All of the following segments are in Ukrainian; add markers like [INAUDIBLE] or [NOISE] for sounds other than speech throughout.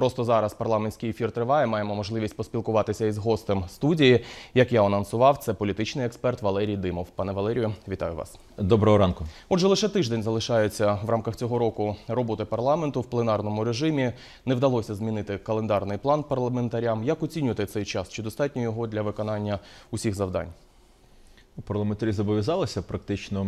Просто зараз парламентський ефір триває. Маємо можливість поспілкуватися із гостем студії. Як я анонсував, це політичний експерт Валерій Димов. Пане Валерію, вітаю вас. Доброго ранку. Отже, лише тиждень залишається в рамках цього року роботи парламенту в пленарному режимі. Не вдалося змінити календарний план парламентарям. Як оцінюєте цей час? Чи достатньо його для виконання усіх завдань? Парламентарі зобов'язалися практично.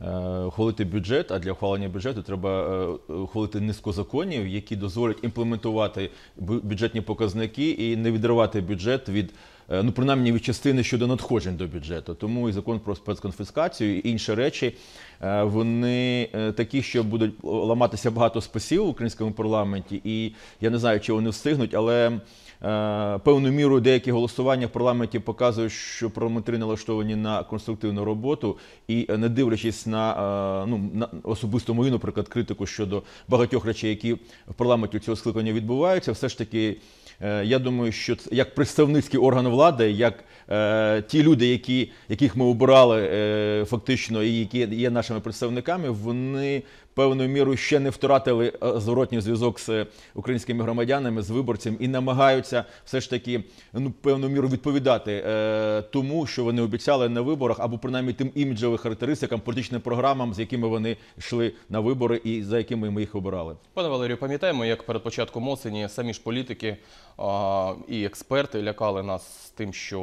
Е, ухвалити бюджет, а для ухвалення бюджету треба е, ухвалити низку законів, які дозволять імплементувати бюджетні показники і не відривати бюджет від. Е, ну, принаймні від частини щодо надходжень до бюджету, тому і закон про спецконфіскацію і інші речі вони такі, що будуть ламатися багато спасів в українському парламенті, і я не знаю, чи вони встигнуть, але Е, певною мірою деякі голосування в парламенті показують, що парламентарі налаштовані на конструктивну роботу, і е, не дивлячись на е, ну на особисто мою, наприклад, критику щодо багатьох речей, які в парламенті цього скликання відбуваються, все ж таки. Я думаю, що це як представницький орган влади, як е, ті люди, які, яких ми обирали е, фактично, і які є нашими представниками, вони певною мірою ще не втратили е, зворотній зв'язок з е, українськими громадянами, з виборцями і намагаються все ж таки ну певну міру відповідати е, тому, що вони обіцяли на виборах, або принаймні тим іміджовим характеристикам, політичним програмам, з якими вони йшли на вибори, і за якими ми їх обирали. Пане Валерію, пам'ятаємо, як перед початком осені самі ж політики а, і експерти лякали нас тим, що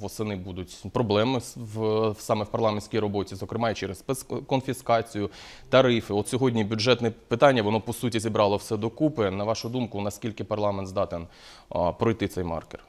восени будуть проблеми в саме в парламентській роботі, зокрема і через конфіскацію, тарифи. Оцю сьогодні бюджетне питання, воно по суті зібрало все докупи. На вашу думку, наскільки парламент здатен пройти цей маркер?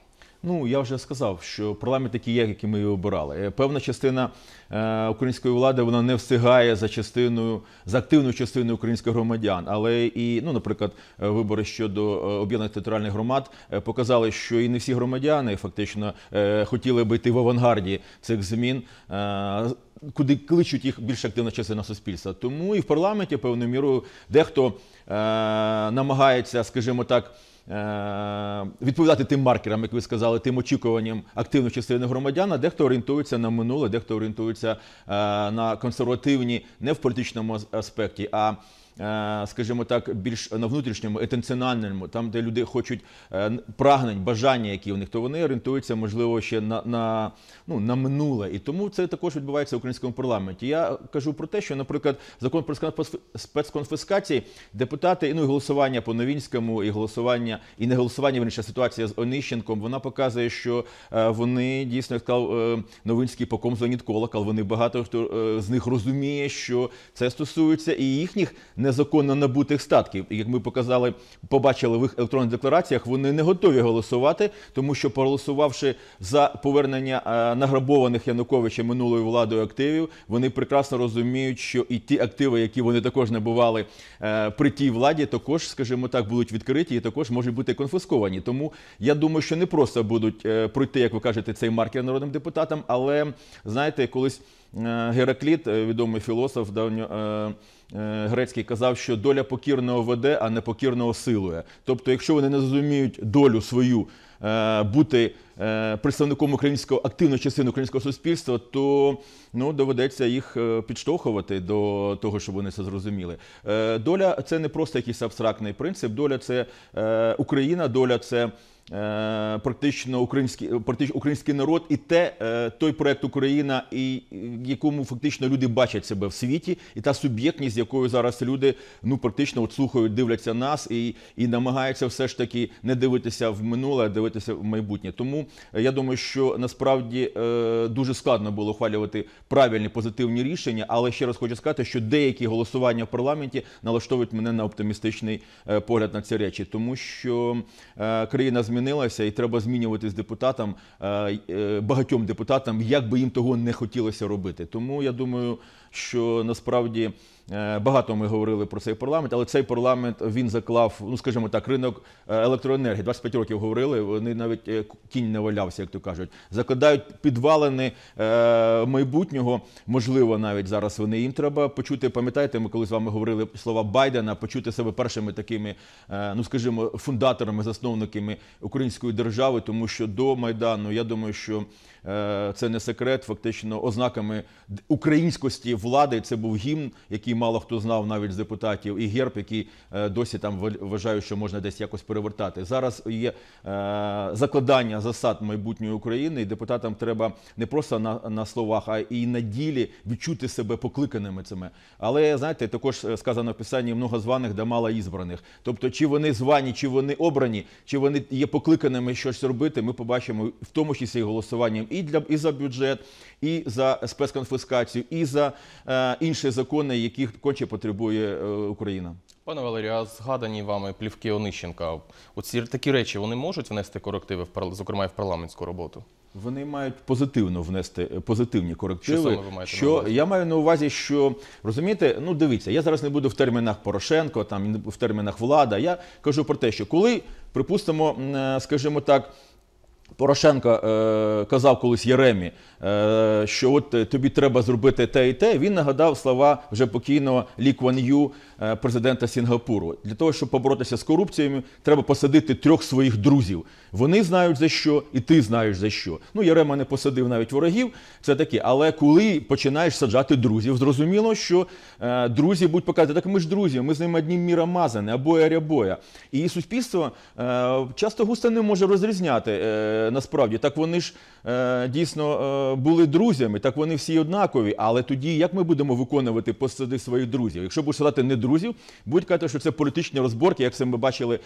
Ну, я вже сказав, що парламент такий є, який ми його обирали. Е, певна частина е, української влади вона не встигає за частиною за активною частиною українських громадян. Але і, ну, наприклад, е, вибори щодо е, об'єднаних територіальних громад показали, що і не всі громадяни фактично е, хотіли би йти в авангарді цих змін. Е, куди кличуть їх більш активна частина суспільства. Тому і в парламенті певною мірою дехто е, намагається, скажімо так. Е, відповідати тим маркерам, як ви сказали, тим очікуванням активної частини громадян, а дехто орієнтується на минуле, дехто орієнтується е, на консервативні, не в політичному аспекті, а Е, скажімо так, більш на внутрішньому, етенціональному, там де люди хочуть е, прагнень, бажання, які в них, то вони орієнтуються, можливо, ще на на, ну, на минуле. І тому це також відбувається в українському парламенті. Я кажу про те, що, наприклад, закон про спецконфіскації депутати, ну і голосування по Новінському, і голосування, і не голосування верніше, ситуація з Онищенком. Вона показує, що е, вони дійсно як сказав Новинський по ком звонить колокол. Вони багато хто з них розуміє, що це стосується і їхніх не незаконно набутих статків. І як ми показали, побачили в їх електронних деклараціях, вони не готові голосувати, тому що проголосувавши за повернення е, награбованих Януковича минулою владою активів, вони прекрасно розуміють, що і ті активи, які вони також набували е, при тій владі, також, скажімо так, будуть відкриті і також можуть бути конфісковані. Тому я думаю, що не просто будуть е, пройти, як ви кажете, цей маркер народним депутатам, але знаєте, колись Геракліт, відомий філософ давньо. Е, грецький казав, що доля покірного веде, а не покірного силує. Тобто, якщо вони не зрозуміють долю свою е, бути е, представником українського активної частини українського суспільства, то ну доведеться їх підштовхувати до того, щоб вони це зрозуміли. Доля це не просто якийсь абстрактний принцип. Доля це Україна, доля це Е, практично український е, практично український народ і те е, той проект Україна, і якому фактично люди бачать себе в світі, і та суб'єктність, якою зараз люди ну практично от слухають, дивляться нас і і намагаються все ж таки не дивитися в минуле, а дивитися в майбутнє. Тому я думаю, що насправді дуже складно було ухвалювати правильні позитивні рішення, але ще раз хочу сказати, що деякі голосування в парламенті налаштовують мене на оптимістичний погляд на ці речі, тому що країна змінилася, змінилася, і треба змінюватись депутатам, е, е, багатьом депутатам, як би їм того не хотілося робити. Тому я думаю, що насправді. Е, багато ми говорили про цей парламент, але цей парламент він заклав, ну скажімо так, ринок е, електроенергії. 25 років говорили. Вони навіть е, кінь не валявся, як то кажуть. Закладають підвалини майбутнього. Можливо, навіть зараз вони їм треба почути. Пам'ятаєте, ми коли з вами говорили слова Байдена, почути себе першими такими, ну скажімо, фундаторами, засновниками української держави, тому що до майдану я думаю, що Е, це не секрет. Фактично, ознаками українськості влади це був гімн, який мало хто знав навіть з депутатів, і герб, який е, досі там вважають, що можна десь якось перевертати. Зараз є е, закладання засад майбутньої України, і депутатам треба не просто на, на словах, а і на ділі відчути себе покликаними цими. Але знаєте, також сказано в писанні много званих да мало ізбраних. Тобто, чи вони звані, чи вони обрані, чи вони є покликаними щось робити. Ми побачимо в тому числі і голосуванням і для і за бюджет, і за спецконфіскацію, і за е, інші закони, яких конче потребує е, Україна. Пане Валерію, а згадані вами плівки Онищенка. Оці такі речі вони можуть внести корективи в зокрема в парламентську роботу. Вони мають позитивно внести е, позитивні корективи. Що саме ви маєте що я маю на увазі, що розумієте, ну дивіться, я зараз не буду в термінах Порошенко, там в термінах влада. Я кажу про те, що коли припустимо, е, скажімо так. Порошенко е, казав колись Єремі, е, що от е, тобі треба зробити те і те. Він нагадав слова вже покійного Лі Кван Ю, е, президента Сінгапуру. Для того, щоб поборотися з корупціями, треба посадити трьох своїх друзів. Вони знають за що, і ти знаєш за що. Ну, Єрема не посадив навіть ворогів, це таке. Але коли починаєш саджати друзів, зрозуміло, що е, друзі будуть показувати, так ми ж друзі, ми з ними одні міра мазани або рябоя. І суспільство е, часто густо не може розрізняти. Е, Е, насправді так вони ж е, дійсно е, були друзями, так вони всі однакові. Але тоді як ми будемо виконувати посади своїх друзів? Якщо будуть сказати не друзів, будь казати, що це політичні розборки, як це ми бачили,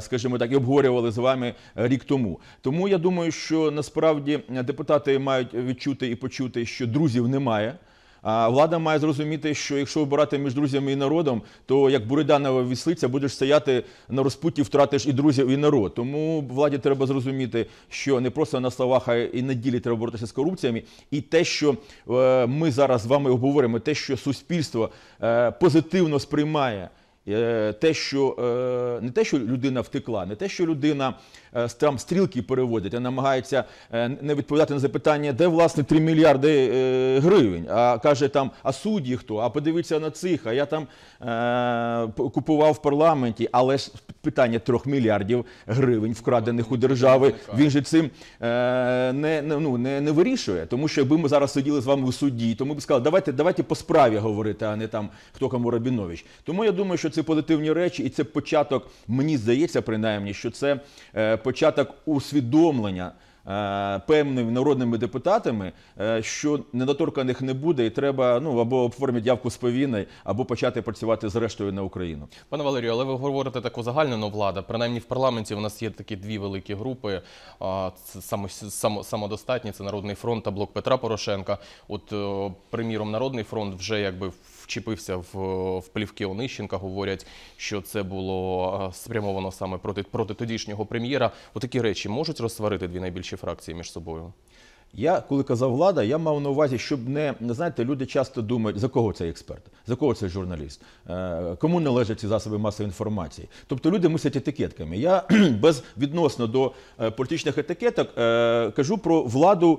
скажімо так, і обговорювали з вами рік тому. Тому я думаю, що насправді депутати мають відчути і почути, що друзів немає. А влада має зрозуміти, що якщо вибирати між друзями і народом, то як Буриданова віслиця будеш стояти на розпуті, втратиш і друзів, і народ. Тому владі треба зрозуміти, що не просто на словах, а і на ділі треба боротися з корупціями. І те, що е, ми зараз з вами обговоримо, те, що суспільство е, позитивно сприймає, е, те, що не те, що людина втекла, не те, що людина. Е, там стрілки переводять, а намагаються е, не відповідати на запитання, де власне 3 мільярди е, гривень. А каже там, а судді хто? А подивіться на цих. А я там купував в парламенті, але ж питання 3 мільярдів гривень вкрадених у держави. Ну, він же цим не ну, не, не вирішує, тому що якби ми зараз сиділи з вами у суді, то ми б сказали, давайте давайте по справі говорити, а не там хто кому Рабінович. Тому я думаю, що це позитивні речі, і це початок. Мені здається, принаймні, що це початок усвідомлення е, певними народними депутатами, е, що недоторканих не буде, і треба ну або оформити явку з повіною, або почати працювати з рештою на Україну. Пане Валерію, але ви говорите таку загальну ну, владу. Принаймні в парламенті у нас є такі дві великі групи: самодостатні це народний фронт та блок Петра Порошенка. От е, приміром, народний фронт вже якби в вчепився в, в плівки Онищенка. Говорять, що це було е, спрямовано саме проти проти тодішнього прем'єра. Отакі речі можуть розсварити дві найбільші фракції між собою. Я коли казав влада, я мав на увазі, щоб не знаєте, люди часто думають, за кого цей експерт, за кого цей журналіст, е, кому належать ці засоби масової інформації. Тобто люди мислять етикетками. Я [CLEARS THROAT] безвідносно до е, політичних етикеток е, кажу про владу,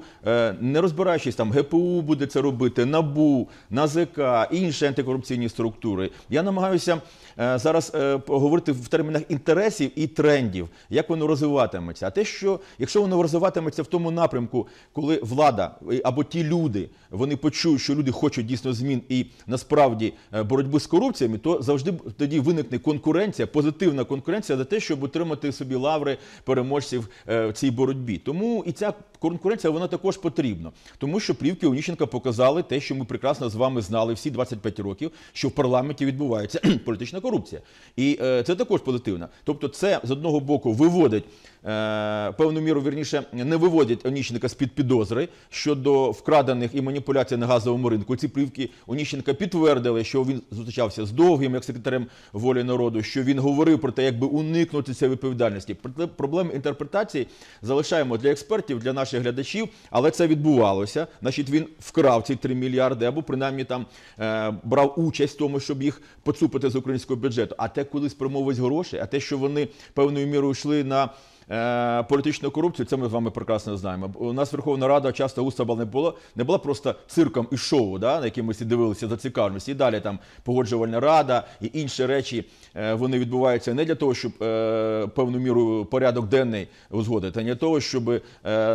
не розбираючись там ГПУ буде це робити, набу, НАЗК, інші антикорупційні структури. Я намагаюся. Е, зараз е, говорити в термінах інтересів і трендів, як воно розвиватиметься. А те, що якщо воно розвиватиметься в тому напрямку, коли влада або ті люди вони почують, що люди хочуть дійсно змін і насправді е, боротьби з корупціями, то завжди тоді виникне конкуренція, позитивна конкуренція за те, щоб отримати собі лаври переможців в цій боротьбі. Тому і ця конкуренція вона також потрібна, тому що плівки Оніщенка показали те, що ми прекрасно з вами знали всі 25 років, що в парламенті відбувається [CLEARS THROAT] політична корупція, і е, це також позитивно. Тобто, це з одного боку виводить Е, певну міру вірніше не виводять Оніщенка з під підозри щодо вкрадених і маніпуляцій на газовому ринку. Ці плівки Оніщенка підтвердили, що він зустрічався з довгим як секретарем волі народу, що він говорив про те, якби уникнути цієї відповідальності. Проблеми інтерпретації залишаємо для експертів, для наших глядачів, але це відбувалося. Значить, він вкрав ці 3 мільярди або принаймні там е, брав участь в тому, щоб їх поцупити з українського бюджету. А те, коли спрямовують гроші, а те, що вони певною мірою йшли на. Е, політичну корупцію, це ми з вами прекрасно знаємо. У нас Верховна Рада часто була не була не була просто цирком і шоу, да, на які ми всі дивилися за зацікавленості. І далі там погоджувальна рада і інші речі е, вони відбуваються не для того, щоб е, певну міру порядок денний узгодити, а не для того, щоб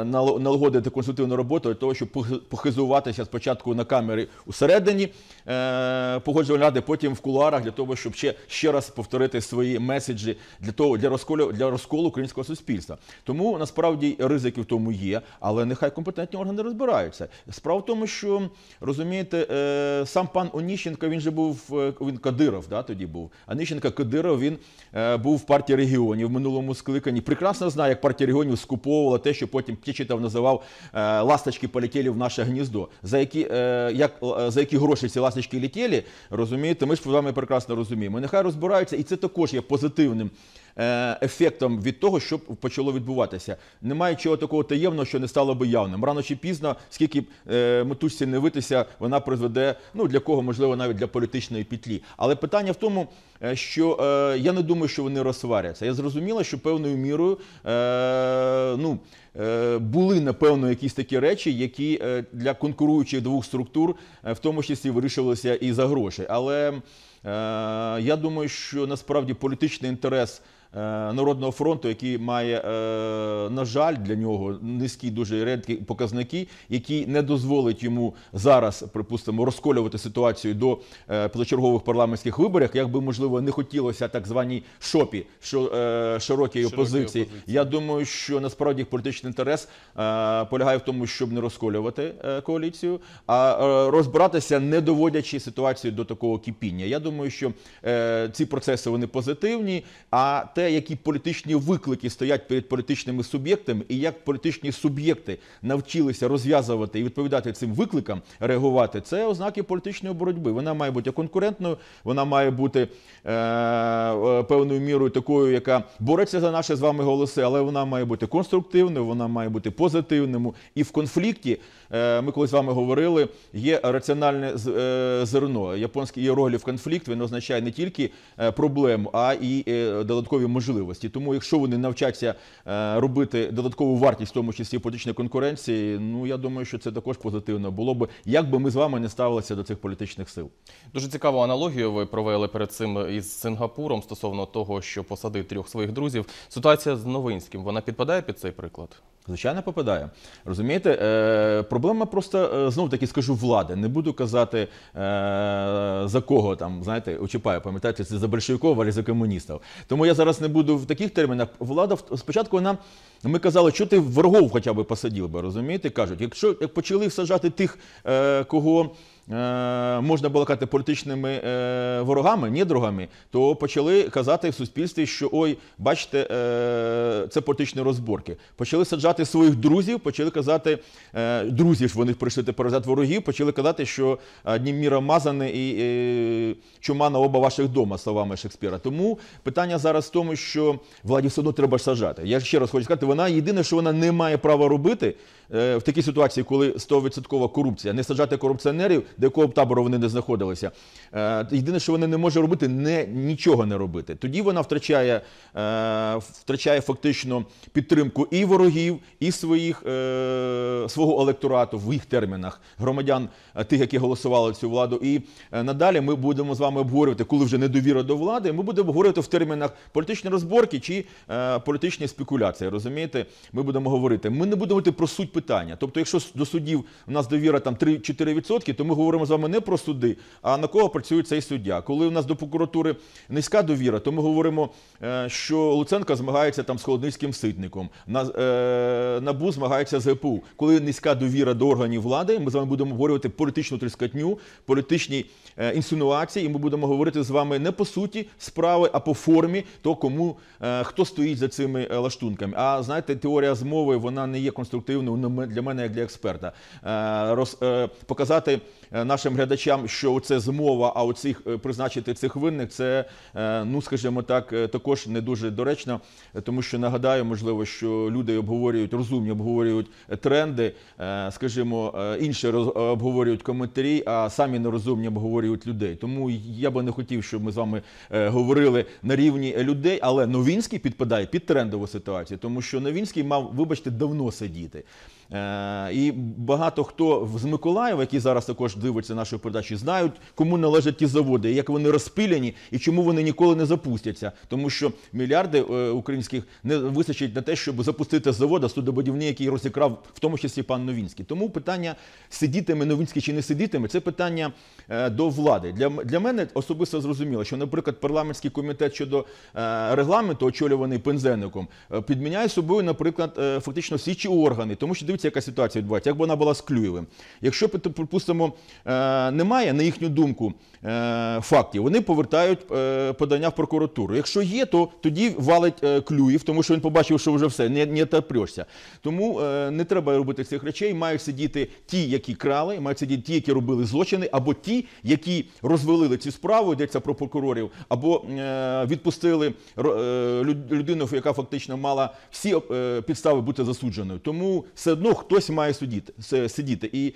налагодити консультивну роботу, а для того, щоб похизуватися спочатку на камері усередині погоджувальної ради, потім в кулуарах, для того, щоб ще ще раз повторити свої меседжі для того для розколу для розколу українського суспільства суспільства. Тому насправді ризики в тому є, але нехай компетентні органи розбираються. Справа в тому, що розумієте, е, сам пан Оніщенко він же був е, він Кадиров, да, тоді був. Оніщенко Кадиров він е, був в партії регіонів в минулому скликанні. Прекрасно знає, як партія регіонів скуповувала те, що потім Тічетов називав ласточки полетіли в наше гніздо. За які як за які гроші ці ласточки літіли, розумієте, ми ж з вами прекрасно розуміємо. Нехай розбираються, і це також є позитивним. Е, ефектом від того, що почало відбуватися. Немає чого такого таємного, що не стало би явним. Рано чи пізно, скільки е, метушці не витися, вона призведе ну для кого, можливо, навіть для політичної петлі. Але питання в тому, е, що я не думаю, що вони розсваряться. Я зрозуміла, що певною мірою ну. Е, були напевно якісь такі речі, які е, для конкуруючих двох структур е, в тому числі вирішувалися і за гроші. Але я думаю, що насправді політичний інтерес. Народного фронту, який має, на жаль, для нього низькі, дуже рідкі показники, які не дозволить йому зараз, припустимо, розколювати ситуацію до позачергових парламентських виборів, як би можливо не хотілося так званій шопі широкій опозиції. опозиції. Я думаю, що насправді політичний політичний інтерес е, полягає в тому, щоб не розколювати е, коаліцію, а е, розбиратися, не доводячи ситуацію до такого кипіння. Я думаю, що ці процеси вони позитивні. А те, які політичні виклики стоять перед політичними суб'єктами, і як політичні суб'єкти навчилися розв'язувати і відповідати цим викликам, реагувати, це ознаки політичної боротьби. Вона має бути конкурентною, вона має бути е певною мірою такою, яка бореться за наші з вами голоси, але вона має бути конструктивною вона має бути позитивним. І в конфлікті Е, ми колись з вами говорили, є раціональне е, зерно. Японський іерогліф конфлікт він означає не тільки е, проблему, а і додаткові можливості. Тому, якщо вони навчаться робити додаткову вартість, в тому числі політичної конкуренції, ну я думаю, що це також позитивно було б, як би ми з вами не ставилися до цих політичних сил. Дуже цікаву аналогію. Ви провели перед цим із Сингапуром стосовно того, що посадив трьох своїх друзів. Ситуація з Новинським вона підпадає під цей приклад. Звичайно, попадає. Розумієте, е, проблема просто е, знов таки скажу влади. Не буду казати е, за кого там, знаєте, очіпаю, пам'ятаєте, це за большевиків, а за комуністів. Тому я зараз не буду в таких термінах. Влада спочатку вона ми казали, що ти ворогов хоча б посадив би, розумієте? Кажуть, якщо як почали сажати тих, е, кого. Е, можна було казати політичними е, ворогами, недругами, то почали казати в суспільстві, що ой, бачите, е, це політичні розборки. Почали саджати своїх друзів, почали казати друзів, вони прийшли тепер взяти ворогів, почали казати, що одні міра мазане і чума на оба ваших дома, словами Шекспіра. Тому питання зараз в тому, що владі все одно треба сажати. Я ще раз хочу сказати, вона єдине, що вона не має права робити в такій ситуації, коли 100% корупція, не саджати корупціонерів до якого б табору вони не знаходилися. Е, єдине, що вона не може робити, не нічого не робити. Тоді вона втрачає е, втрачає фактично підтримку і ворогів, і своїх е, свого електорату в їх термінах громадян, тих, які голосували цю владу. І надалі ми будемо з вами обговорювати, коли вже недовіра до влади. Ми будемо обговорювати в термінах політичні розборки чи політичні спекуляції. Розумієте, ми будемо говорити. Ми не будемо говорити про суть питання. Тобто, якщо до судів у нас довіра там 3-4%, то ми говоримо говоримо з вами не про суди, а на кого працює цей суддя. Коли у нас до прокуратури низька довіра, то ми говоримо, е, що Луценко змагається там з холодницьким ситником, е, набу змагається з ГПУ. Коли низька довіра до органів влади, ми з вами будемо обговорювати політичну тріскатню, політичні е, інсинуації, і ми будемо говорити з вами не по суті справи, а по формі, того, кому хто стоїть за цими лаштунками. А знаєте, теорія змови вона не є конструктивною для мене як для експерта. Показати Е, нашим глядачам, що це змова, а оцих е, призначити цих винних, це е, ну скажімо так, також не дуже доречно, тому що нагадаю, можливо, що люди обговорюють розумні, обговорюють тренди, скажімо, інші обговорюють коментарі, а самі нерозумні обговорюють людей. Тому я би не хотів, щоб ми з вами говорили на рівні людей, але Новінський підпадає під трендову ситуацію, тому що Новінський мав, вибачте, давно сидіти. І багато хто з Миколаєва, який зараз також Дивиться нашої передачі, знають, кому належать ті заводи, як вони розпилені і чому вони ніколи не запустяться. Тому що мільярди е, українських не вистачить на те, щоб запустити з завода судобудівні, який розікрав в тому числі пан Новінський. Тому питання сидітиме Новінський чи не сидітиме це питання е, до влади. Для для мене особисто зрозуміло, що, наприклад, парламентський комітет щодо е, регламенту, очолюваний пензенником, підміняє собою, наприклад, фактично слідчі органи, тому що дивіться, яка ситуація відбувається, як вона була з Клюєвим. Якщо припустимо, Е, немає, на їхню думку, Е, фактів, вони повертають е, подання в прокуратуру. Якщо є, то тоді валить е, клюїв, тому що він побачив, що вже все не, не терпрешся. Тому не треба робити цих речей. Мають сидіти ті, які крали, мають сидіти ті, які робили злочини, або ті, які розвалили цю справу, йдеться про прокурорів, або відпустили людину, яка фактично мала всі підстави бути засудженою. Тому все одно хтось має сидіти. І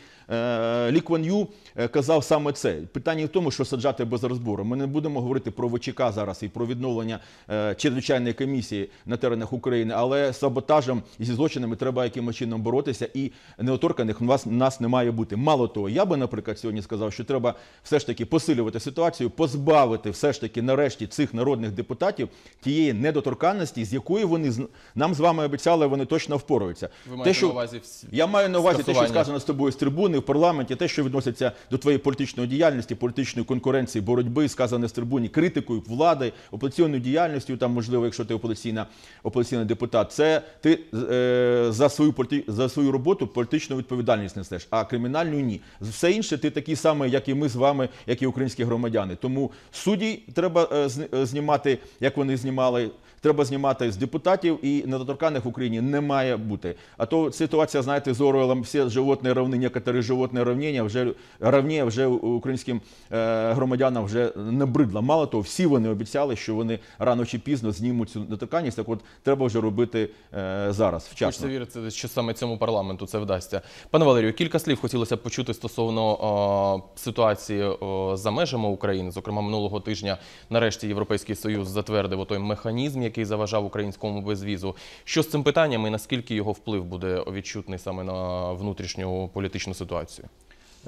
Лі Кван Ю казав саме це. Питання в тому, що що саджати без розбору. Ми не будемо говорити про ВЧК зараз і про відновлення е, чрезвичайної комісії на теренах України, але з саботажем і зі злочинами треба якимось чином боротися, і неоторканих нас, нас не має бути. Мало того, я би, наприклад, сьогодні сказав, що треба все ж таки посилювати ситуацію, позбавити все ж таки нарешті цих народних депутатів тієї недоторканності, з якої вони нам з вами обіцяли, вони точно впораються. Ви маєте на увазі я маю на увазі те, що сказано з тобою з трибуни в парламенті, те, що відноситься до твоєї політичної діяльності, політичної конкуренції, боротьби, сказане з трибуні, критикою влади, опозиційною діяльністю, там можливо, якщо ти опозиційна опозиційний депутат, це ти е, за свою порті, за свою роботу політичну відповідальність несеш, а кримінальну ні. Все інше ти такий самий, як і ми з вами, як і українські громадяни. Тому судді треба е, е знімати, як вони знімали треба знімати з депутатів, і недоторканих в Україні не має бути. А то ситуація, знаєте, з Оруелом, всі животні равні, некоторі животні равнення вже равніє вже українським е, громадянам вже не набридло. Мало того, всі вони обіцяли, що вони рано чи пізно знімуть цю недоторканність. Так от треба вже робити е, зараз. Вчасно. Хочеться вірити, що саме цьому парламенту це вдасться. Пане Валерію, кілька слів хотілося б почути стосовно о, ситуації о, за межами України. Зокрема, минулого тижня, нарешті, європейський союз затвердив той механізм який заважав українському безвізу. Що з цим питанням і наскільки його вплив буде відчутний саме на внутрішню політичну ситуацію?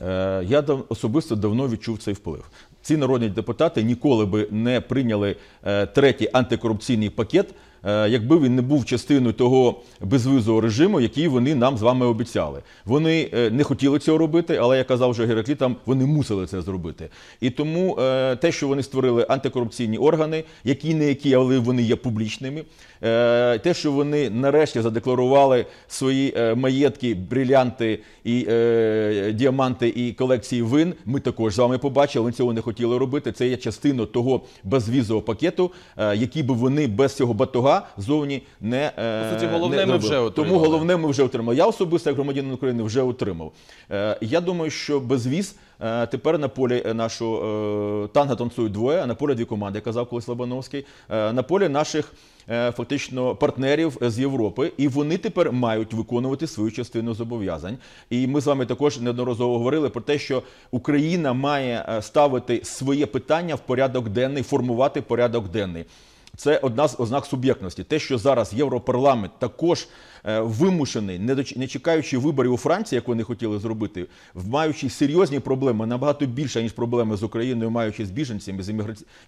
Е, я особисто давно відчув цей вплив. Ці народні депутати ніколи би не прийняли е, третій антикорупційний пакет. Е, якби він не був частиною того безвизового режиму, який вони нам з вами обіцяли. Вони е, не хотіли цього робити, але я казав вже Гераклітам, вони мусили це зробити. І тому е, те, що вони створили антикорупційні органи, які не які, але вони є публічними. Те, що вони нарешті задекларували свої маєтки, брілянти і діаманти і колекції вин, ми також з вами побачили. Вони цього не хотіли робити. Це є частина того безвізового пакету, який би вони без цього батога вага зовні не е, По суті, головне не ми вже отримали. Тому головне ми вже отримали. Я особисто як громадянин України вже отримав. Е, я думаю, що безвіз е, тепер на полі нашого танга танцюють двоє, а на полі дві команди, як казав колись Лобановський. На полі наших. Фактично партнерів з Європи, і вони тепер мають виконувати свою частину зобов'язань. І ми з вами також неодноразово говорили про те, що Україна має ставити своє питання в порядок денний, формувати порядок денний. Це одна з ознак суб'єктності. Те, що зараз Європарламент також е, вимушений, не не чекаючи виборів у Франції, як вони хотіли зробити, маючи серйозні проблеми набагато більше ніж проблеми з Україною, маючи з біженцями з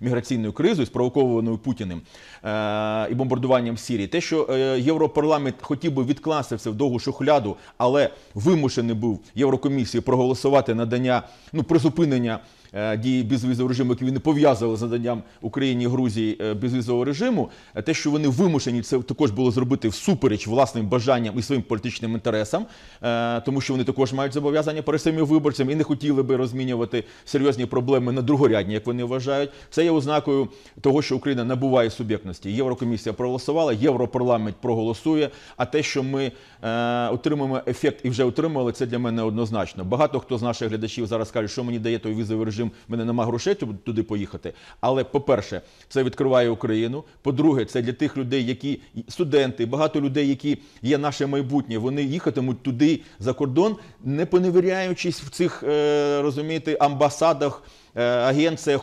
міграційною кризою, спровокованою Путіним е, і бомбардуванням Сірії, Те, що е, Європарламент хотів би відкласти все в довгу шухляду, але вимушений був Єврокомісії проголосувати надання ну призупинення. Е, дії безвізового режиму, які вони пов'язували з наданням Україні і Грузії е, безвізового режиму, е, те, що вони вимушені, це також було зробити всупереч власним бажанням і своїм політичним інтересам, тому що вони також мають зобов'язання перед своїми виборцями і не хотіли би розмінювати серйозні проблеми на другорядні, як вони вважають. Це є ознакою того, що Україна набуває суб'єктності. Єврокомісія проголосувала, європарламент проголосує. А те, що ми отримаємо ефект і вже отримали, це для мене однозначно. Багато хто з наших глядачів зараз каже, що мені дає той візовий режим режим, в мене нема грошей туди поїхати. Але по-перше, це відкриває Україну. По-друге, це для тих людей, які студенти, багато людей, які є наше майбутнє, вони їхатимуть туди за кордон, не поневіряючись в цих е, розумієте, амбасадах. Е, агенціях,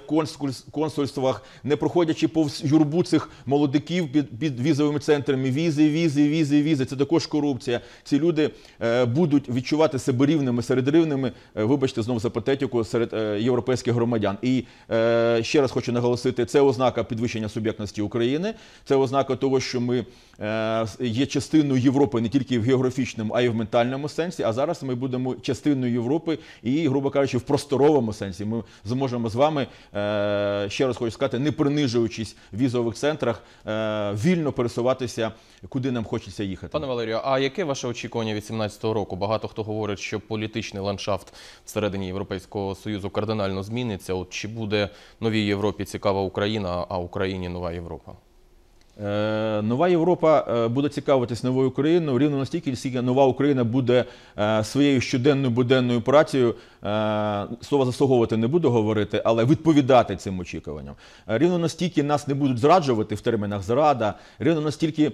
консульствах, не проходячи повз юрбу цих молодиків під, під візовими центрами. Візи, візи, візи, візи. Це також корупція. Ці люди е, будуть відчувати себе рівними серед рівними. Е, вибачте, знову за патетику, серед європейських громадян. І ще раз хочу наголосити: це ознака підвищення суб'єктності України, це ознака того, що ми є частиною Європи не тільки в географічному, а й в ментальному сенсі. А зараз ми будемо частиною Європи і, грубо кажучи, в просторовому сенсі. Ми можемо з вами, е, ще раз хочу сказати, не принижуючись в візових центрах, е, вільно пересуватися, куди нам хочеться їхати. Пане Валерію, а яке ваше очікування від року? Багато хто говорить, що політичний ландшафт всередині Європейського союзу кардинально зміниться. От чи буде новій Європі цікава Україна, а Україні нова Європа? Е, нова Європа е, буде цікавитись новою Україною рівно настільки, скільки нова Україна буде е, своєю щоденною буденною працею слова заслуговувати не буду говорити, але відповідати цим очікуванням. Рівно настільки нас не будуть зраджувати в термінах зрада, рівно настільки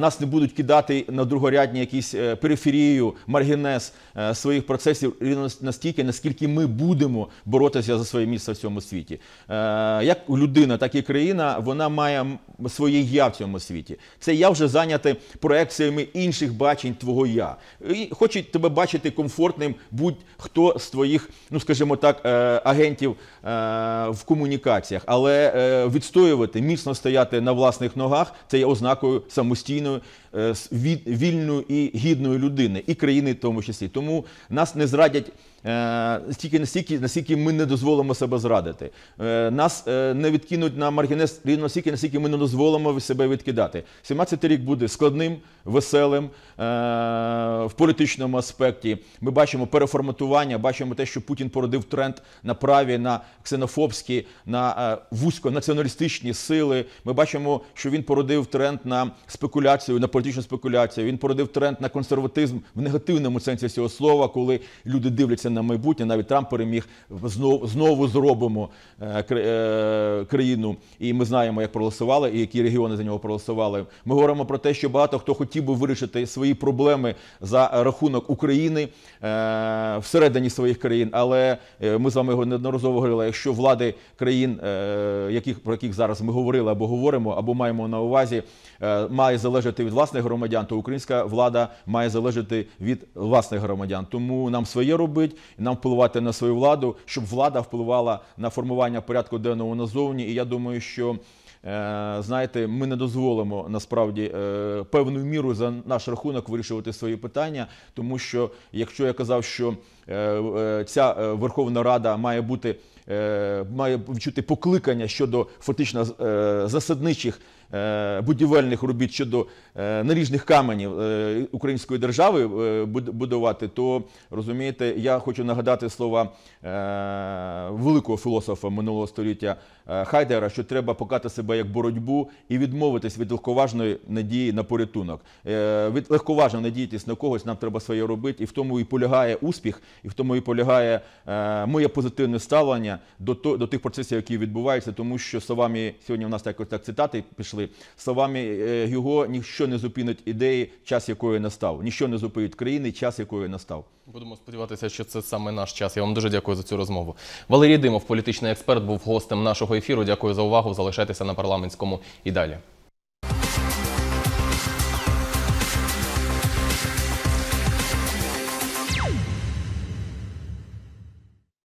нас не будуть кидати на другорядні якісь периферію, маргінез своїх процесів, рівно настільки, наскільки ми будемо боротися за своє місце в цьому світі. Як людина, так і країна, вона має свої я в цьому світі. Це я вже зайнятий проекціями інших бачень твого я. І хочуть тебе бачити комфортним будь-хто з твоїх, ну скажімо так, е, агентів е, в комунікаціях, але е, відстоювати, міцно стояти на власних ногах, це є ознакою самостійної Е, вільної і гідної людини, і країни в тому числі. Тому нас не зрадять е, стільки настільки, наскільки ми не дозволимо себе зрадити. Е, нас не відкинуть на маргінес рівно стільки, наскільки ми не дозволимо себе відкидати. 17-й рік буде складним, веселим в політичному аспекті. Ми бачимо переформатування, бачимо те, що Путін породив тренд на праві, на ксенофобські, на вузько націоналістичні сили. Ми бачимо, що він породив тренд на спекуляцію на політичність політичну спекуляцію. Він породив тренд на консерватизм в негативному сенсі цього слова, коли люди дивляться на майбутнє. Навіть Трамп переміг знову знову зробимо е, е, країну, і ми знаємо, як проголосували, і які регіони за нього проголосували. Ми говоримо про те, що багато хто хотів би вирішити свої проблеми за рахунок України е, всередині своїх країн, але ми з вами його неодноразово говорили, якщо влади країн, яких про яких зараз ми говорили або говоримо, або маємо на увазі, має залежати від вас власних громадян, то українська влада має залежати від власних громадян. Тому нам своє робить, нам впливати на свою владу, щоб влада впливала на формування порядку денного назовні. І я думаю, що е, знаєте, ми не дозволимо насправді е, певну міру за наш рахунок вирішувати свої питання, тому що якщо я казав, що е, ця Верховна Рада має бути має відчути покликання щодо фактично засадничих. Е, будівельних робіт щодо е, наріжних каменів е, української держави будувати, то розумієте, я хочу нагадати слова великого філософа минулого століття Хайдера, що треба покати себе як боротьбу і відмовитись від легковажної надії на порятунок. Від легковажно надіятись на когось, нам треба своє робити, і в тому і полягає успіх, і в тому і полягає моє позитивне ставлення до тих процесів, які відбуваються, тому що словами сьогодні в нас так, так цитати пішли вийшли. Словами його е, ніщо не зупинить ідеї, час якої настав. Ніщо не зупинить країни, час якої настав. Будемо сподіватися, що це саме наш час. Я вам дуже дякую за цю розмову. Валерій Димов, політичний експерт, був гостем нашого ефіру. Дякую за увагу. Залишайтеся на парламентському і далі.